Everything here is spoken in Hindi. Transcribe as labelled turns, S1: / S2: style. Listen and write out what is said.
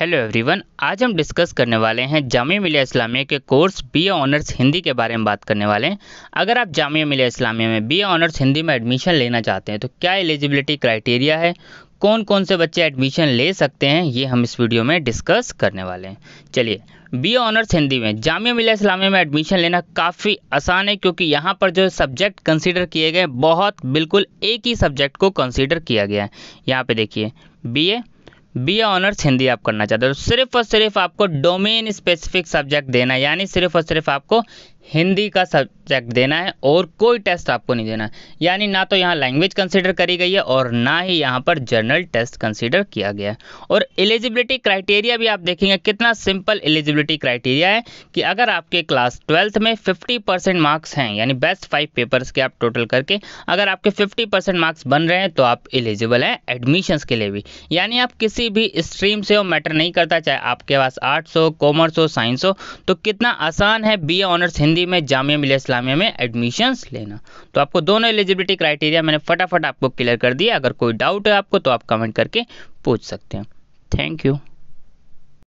S1: हेलो एवरीवन आज हम डिस्कस करने वाले हैं जामिया मिलिया इस्लामिया के कोर्स बी ऑनर्स हिंदी के बारे में बात करने वाले हैं अगर आप जामिया मिलिया इस्लामिया में बी ऑनर्स हिंदी में एडमिशन लेना चाहते हैं तो क्या एलिजिबिलिटी क्राइटेरिया है कौन कौन से बच्चे एडमिशन ले सकते हैं ये हम इस वीडियो में डिस्कस करने वाले हैं चलिए बी ऑनर्स हिंदी में जामिया मिलिया इस्लामिया में एडमिशन लेना काफ़ी आसान है क्योंकि यहाँ पर जो सब्जेक्ट कंसीडर किए गए बहुत बिल्कुल एक ही सब्जेक्ट को कंसीडर किया गया है यहाँ पे देखिए बीए बी ऑनर्स हिंदी आप करना चाहते हो तो सिर्फ और सिर्फ आपको डोमेन स्पेसिफिक सब्जेक्ट देना यानी सिर्फ और सिर्फ आपको हिंदी का सब्जेक्ट देना है और कोई टेस्ट आपको नहीं देना है यानी ना तो यहाँ लैंग्वेज कंसिडर करी गई है और ना ही यहाँ पर जर्नल टेस्ट कंसिडर किया गया है और एलिजिबिलिटी क्राइटेरिया भी आप देखेंगे कितना सिंपल एलिजिबिलिटी क्राइटेरिया है कि अगर आपके क्लास ट्वेल्थ में 50 परसेंट मार्क्स हैं यानी बेस्ट फाइव पेपर्स के आप टोटल करके अगर आपके फिफ्टी परसेंट मार्क्स बन रहे हैं तो आप एलिजिबल हैं एडमिशन्स के लिए भी यानी आप किसी भी स्ट्रीम से वो मैटर नहीं करता चाहे आपके पास आर्ट्स हो कॉमर्स हो साइंस हो तो कितना आसान है बी ऑनर्स हिंदी हिंदी में जामिया मिल इस्लामिया में एडमिशन लेना तो आपको दोनों एलिजिबिलिटी क्राइटेरिया मैंने फटाफट आपको क्लियर कर दिया अगर कोई डाउट है आपको तो आप कमेंट करके पूछ सकते हैं थैंक यू